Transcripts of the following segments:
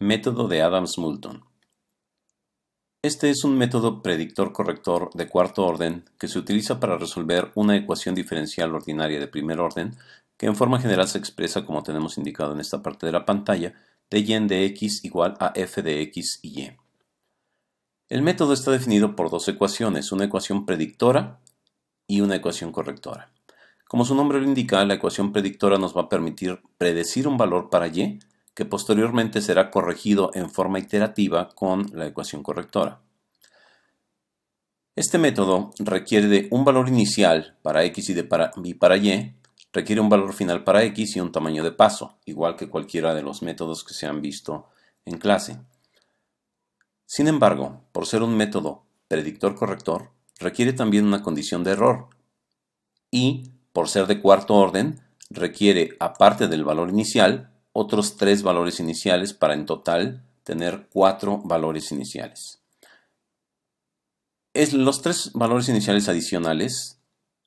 Método de Adams-Moulton. Este es un método predictor-corrector de cuarto orden que se utiliza para resolver una ecuación diferencial ordinaria de primer orden que en forma general se expresa como tenemos indicado en esta parte de la pantalla de y de x igual a f de x y y. El método está definido por dos ecuaciones, una ecuación predictora y una ecuación correctora. Como su nombre lo indica, la ecuación predictora nos va a permitir predecir un valor para y que posteriormente será corregido en forma iterativa con la ecuación correctora. Este método requiere de un valor inicial para x y, de para, y para y, requiere un valor final para x y un tamaño de paso, igual que cualquiera de los métodos que se han visto en clase. Sin embargo, por ser un método predictor-corrector, requiere también una condición de error y, por ser de cuarto orden, requiere, aparte del valor inicial, otros tres valores iniciales para en total tener cuatro valores iniciales. Es los tres valores iniciales adicionales,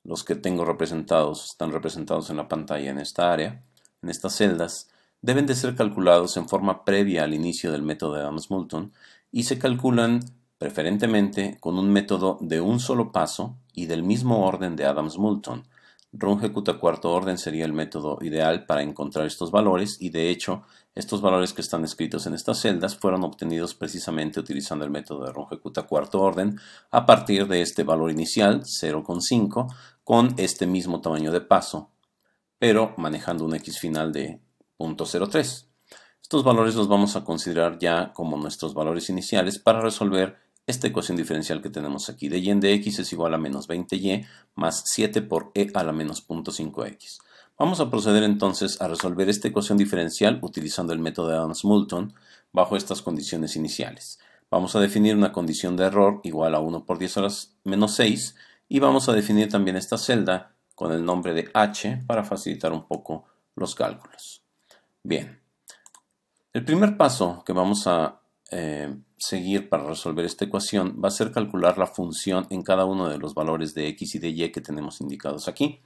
los que tengo representados, están representados en la pantalla en esta área, en estas celdas, deben de ser calculados en forma previa al inicio del método de Adams-Moulton y se calculan preferentemente con un método de un solo paso y del mismo orden de Adams-Moulton, Runge kutta cuarto orden sería el método ideal para encontrar estos valores y de hecho estos valores que están escritos en estas celdas fueron obtenidos precisamente utilizando el método de Runge kutta cuarto orden a partir de este valor inicial 0,5 con este mismo tamaño de paso pero manejando un x final de 0.03. Estos valores los vamos a considerar ya como nuestros valores iniciales para resolver esta ecuación diferencial que tenemos aquí de y en x es igual a menos 20y más 7 por e a la menos 0.5x. Vamos a proceder entonces a resolver esta ecuación diferencial utilizando el método de Adams-Moulton bajo estas condiciones iniciales. Vamos a definir una condición de error igual a 1 por 10 a la menos 6 y vamos a definir también esta celda con el nombre de h para facilitar un poco los cálculos. Bien, el primer paso que vamos a eh, seguir para resolver esta ecuación va a ser calcular la función en cada uno de los valores de x y de y que tenemos indicados aquí.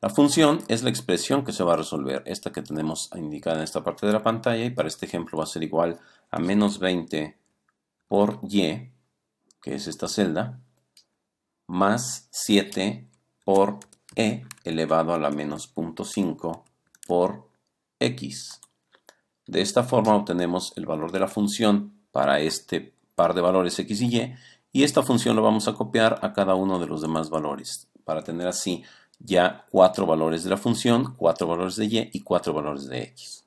La función es la expresión que se va a resolver, esta que tenemos indicada en esta parte de la pantalla y para este ejemplo va a ser igual a menos 20 por y, que es esta celda, más 7 por e elevado a la menos 0.5 por x. De esta forma obtenemos el valor de la función para este par de valores x y y y esta función la vamos a copiar a cada uno de los demás valores para tener así ya cuatro valores de la función, cuatro valores de y y cuatro valores de x.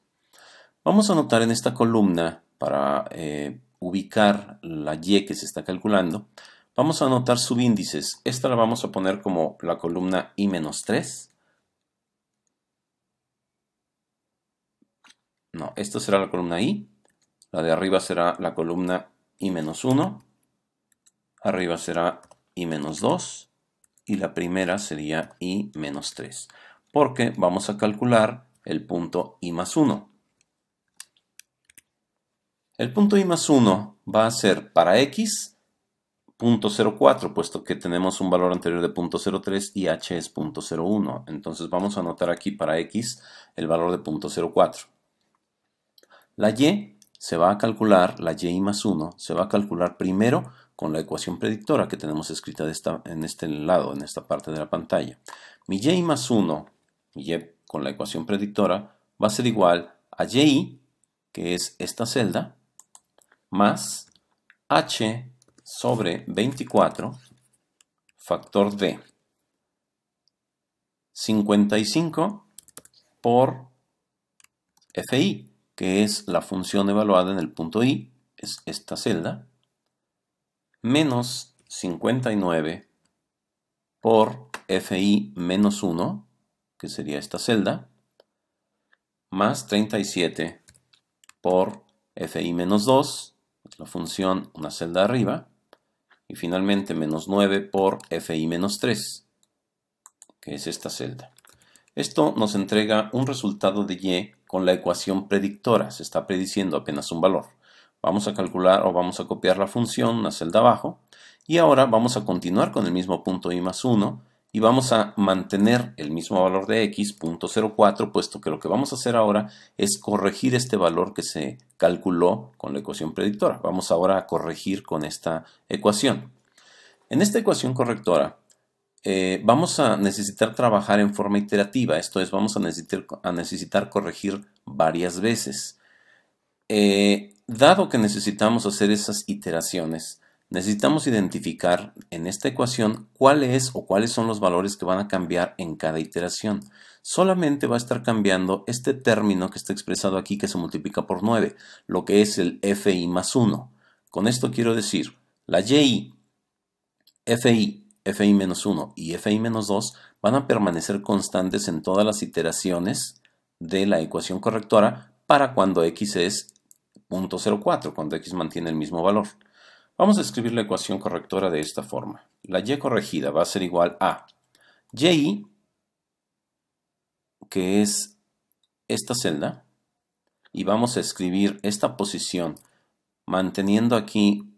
Vamos a anotar en esta columna para eh, ubicar la y que se está calculando, vamos a anotar subíndices. Esta la vamos a poner como la columna i-3. No, esta será la columna i. La de arriba será la columna I 1. Arriba será I 2. Y la primera sería I menos 3. Porque vamos a calcular el punto I más 1. El punto i más 1 va a ser para x 0,4. puesto que tenemos un valor anterior de 0,3 y h es 0,1. Entonces vamos a anotar aquí para x el valor de 0,4. La y se va a calcular, la y más 1, se va a calcular primero con la ecuación predictora que tenemos escrita en este lado, en esta parte de la pantalla. Mi y más 1, y e, con la ecuación predictora, va a ser igual a y, que es esta celda, más h sobre 24 factor de 55 por fi que es la función evaluada en el punto i, es esta celda, menos 59 por fi menos 1, que sería esta celda, más 37 por fi menos 2, la función una celda arriba, y finalmente menos 9 por fi menos 3, que es esta celda. Esto nos entrega un resultado de y con la ecuación predictora, se está prediciendo apenas un valor. Vamos a calcular o vamos a copiar la función, una celda abajo, y ahora vamos a continuar con el mismo punto i más 1 y vamos a mantener el mismo valor de x, punto 0,4, puesto que lo que vamos a hacer ahora es corregir este valor que se calculó con la ecuación predictora. Vamos ahora a corregir con esta ecuación. En esta ecuación correctora eh, vamos a necesitar trabajar en forma iterativa, esto es, vamos a necesitar, corregir varias veces. Eh, dado que necesitamos hacer esas iteraciones, necesitamos identificar en esta ecuación cuál es o cuáles son los valores que van a cambiar en cada iteración. Solamente va a estar cambiando este término que está expresado aquí que se multiplica por 9, lo que es el fi más 1. Con esto quiero decir, la yi, fi fi-1 y fi-2 van a permanecer constantes en todas las iteraciones de la ecuación correctora para cuando x es .04, cuando x mantiene el mismo valor. Vamos a escribir la ecuación correctora de esta forma. La y corregida va a ser igual a yi, que es esta celda, y vamos a escribir esta posición manteniendo aquí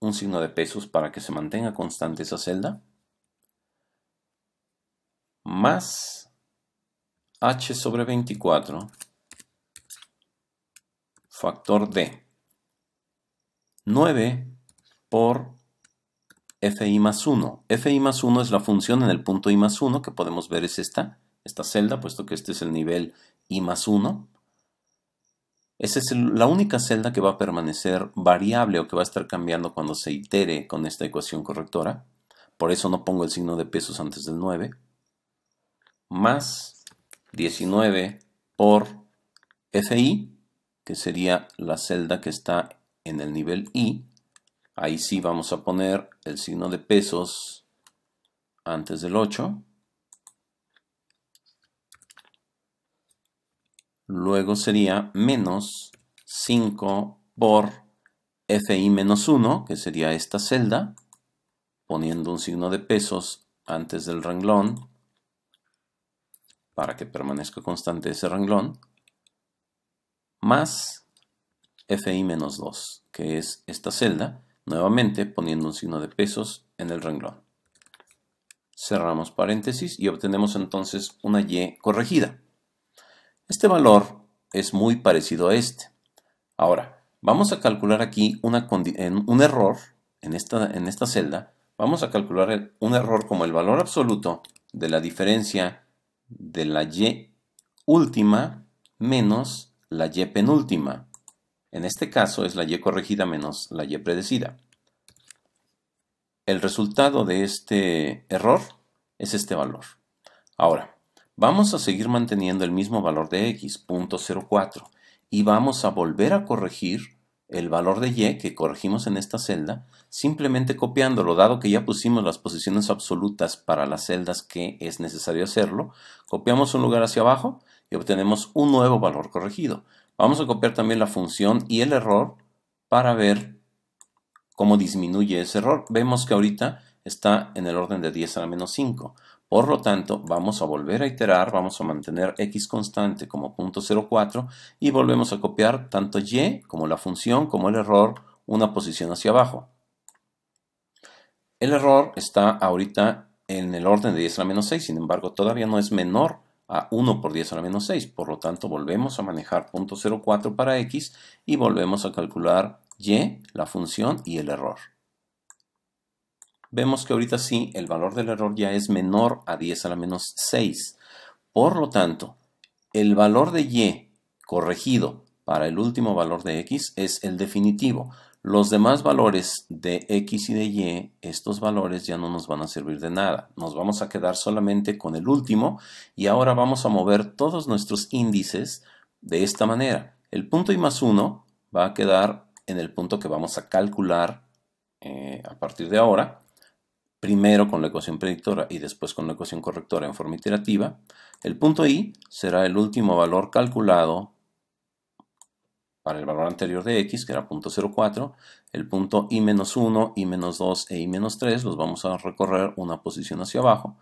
un signo de pesos para que se mantenga constante esa celda, más h sobre 24 factor de 9 por fi más 1. fi más 1 es la función en el punto i más 1 que podemos ver es esta, esta celda, puesto que este es el nivel i más 1. Esa es la única celda que va a permanecer variable o que va a estar cambiando cuando se itere con esta ecuación correctora. Por eso no pongo el signo de pesos antes del 9. Más 19 por FI, que sería la celda que está en el nivel I. Ahí sí vamos a poner el signo de pesos antes del 8. Luego sería menos 5 por fi menos 1, que sería esta celda, poniendo un signo de pesos antes del renglón para que permanezca constante ese renglón, más fi menos 2, que es esta celda, nuevamente poniendo un signo de pesos en el renglón. Cerramos paréntesis y obtenemos entonces una y corregida. Este valor es muy parecido a este. Ahora, vamos a calcular aquí un error en esta, celda. Vamos a calcular un error como el valor absoluto de la diferencia de la y última menos la y penúltima. En este caso es la y corregida menos la y predecida. El resultado de este error es este valor. Ahora, Vamos a seguir manteniendo el mismo valor de x, 0.04, y vamos a volver a corregir el valor de y que corregimos en esta celda, simplemente copiándolo, dado que ya pusimos las posiciones absolutas para las celdas que es necesario hacerlo, copiamos un lugar hacia abajo y obtenemos un nuevo valor corregido. Vamos a copiar también la función y el error para ver cómo disminuye ese error. Vemos que ahorita está en el orden de 10 a la menos 5. Por lo tanto, vamos a volver a iterar, vamos a mantener x constante como .04 y volvemos a copiar tanto y como la función como el error una posición hacia abajo. El error está ahorita en el orden de 10 a la menos 6, sin embargo todavía no es menor a 1 por 10 a la menos 6, por lo tanto volvemos a manejar .04 para x y volvemos a calcular y, la función y el error vemos que ahorita sí el valor del error ya es menor a 10 a la menos 6. Por lo tanto, el valor de y corregido para el último valor de x es el definitivo. Los demás valores de x y de y, estos valores ya no nos van a servir de nada. Nos vamos a quedar solamente con el último y ahora vamos a mover todos nuestros índices de esta manera. El punto y más 1 va a quedar en el punto que vamos a calcular eh, a partir de ahora primero con la ecuación predictora y después con la ecuación correctora en forma iterativa, el punto i será el último valor calculado para el valor anterior de x, que era 0,4, el punto i-1, i-2 e i-3 los vamos a recorrer una posición hacia abajo,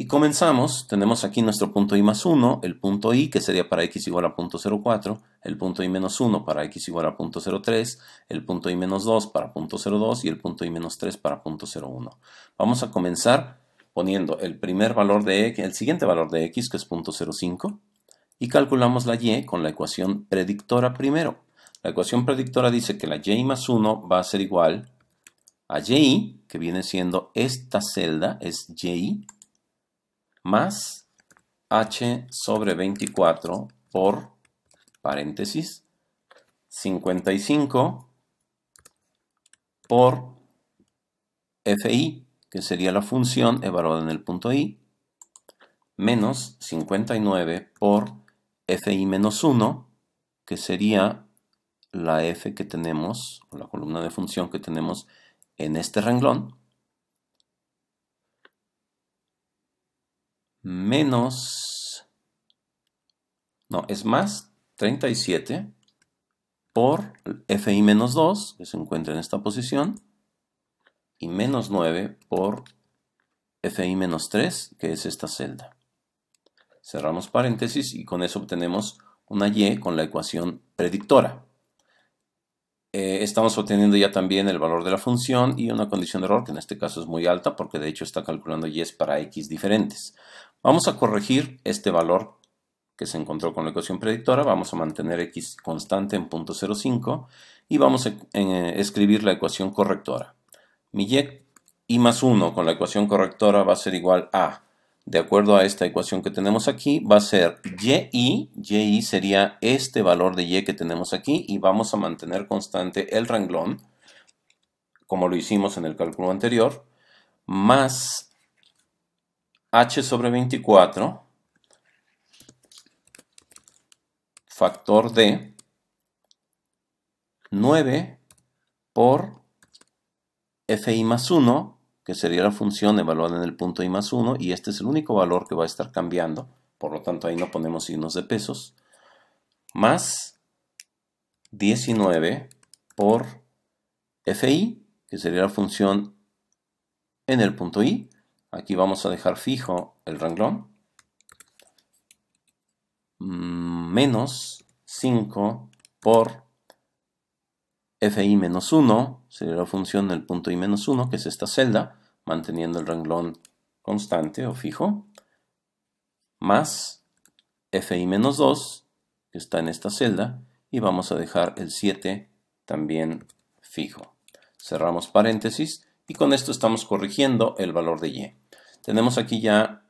y comenzamos, tenemos aquí nuestro punto i más 1, el punto i que sería para x igual a .04, el punto i menos 1 para x igual a .03, el punto i menos 2 para .02 y el punto i menos 3 para .01. Vamos a comenzar poniendo el primer valor de x, el siguiente valor de x que es .05 y calculamos la y con la ecuación predictora primero. La ecuación predictora dice que la y más 1 va a ser igual a y, que viene siendo esta celda, es y más h sobre 24 por paréntesis 55 por fi, que sería la función evaluada en el punto i, menos 59 por fi menos 1, que sería la f que tenemos, la columna de función que tenemos en este renglón, menos, no, es más 37 por fi menos 2, que se encuentra en esta posición, y menos 9 por fi menos 3, que es esta celda. Cerramos paréntesis y con eso obtenemos una y con la ecuación predictora. Eh, estamos obteniendo ya también el valor de la función y una condición de error, que en este caso es muy alta, porque de hecho está calculando y para x diferentes. Vamos a corregir este valor que se encontró con la ecuación predictora, vamos a mantener x constante en .05 y vamos a eh, escribir la ecuación correctora. Mi y, más 1 con la ecuación correctora va a ser igual a, de acuerdo a esta ecuación que tenemos aquí, va a ser y, y sería este valor de y que tenemos aquí y vamos a mantener constante el renglón, como lo hicimos en el cálculo anterior, más h sobre 24 factor de 9 por fi más 1, que sería la función evaluada en el punto i más 1, y este es el único valor que va a estar cambiando, por lo tanto ahí no ponemos signos de pesos, más 19 por fi, que sería la función en el punto i, Aquí vamos a dejar fijo el renglón. Mm, menos 5 por fi menos 1 sería la función del punto i menos 1, que es esta celda, manteniendo el renglón constante o fijo, más fi menos 2, que está en esta celda, y vamos a dejar el 7 también fijo. Cerramos paréntesis y con esto estamos corrigiendo el valor de y. Tenemos aquí ya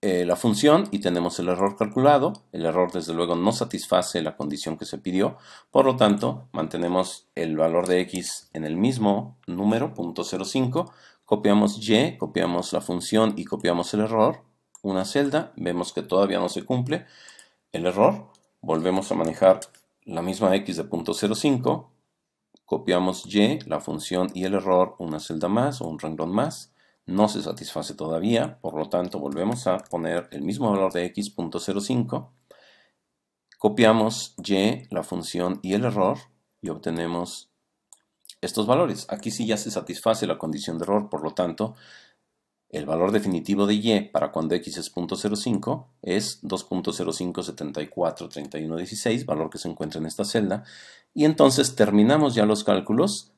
eh, la función y tenemos el error calculado. El error desde luego no satisface la condición que se pidió, por lo tanto mantenemos el valor de x en el mismo número, .05, copiamos y, copiamos la función y copiamos el error, una celda, vemos que todavía no se cumple el error, volvemos a manejar la misma x de 0.05, copiamos y, la función y el error, una celda más o un renglón más, no se satisface todavía, por lo tanto volvemos a poner el mismo valor de x.05, copiamos y, la función y el error, y obtenemos estos valores. Aquí sí ya se satisface la condición de error, por lo tanto el valor definitivo de y para cuando x es 0.05 es 2.05743116, valor que se encuentra en esta celda. Y entonces terminamos ya los cálculos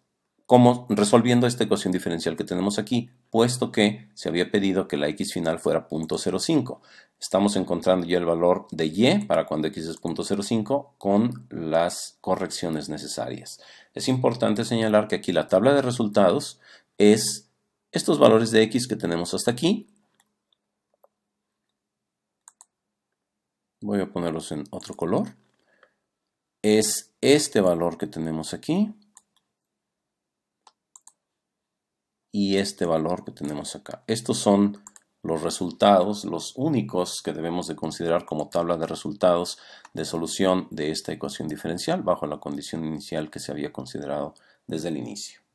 como resolviendo esta ecuación diferencial que tenemos aquí, puesto que se había pedido que la x final fuera .05. Estamos encontrando ya el valor de y para cuando x es 0.05 con las correcciones necesarias. Es importante señalar que aquí la tabla de resultados es estos valores de x que tenemos hasta aquí. Voy a ponerlos en otro color. Es este valor que tenemos aquí. Y este valor que tenemos acá. Estos son los resultados, los únicos que debemos de considerar como tabla de resultados de solución de esta ecuación diferencial bajo la condición inicial que se había considerado desde el inicio.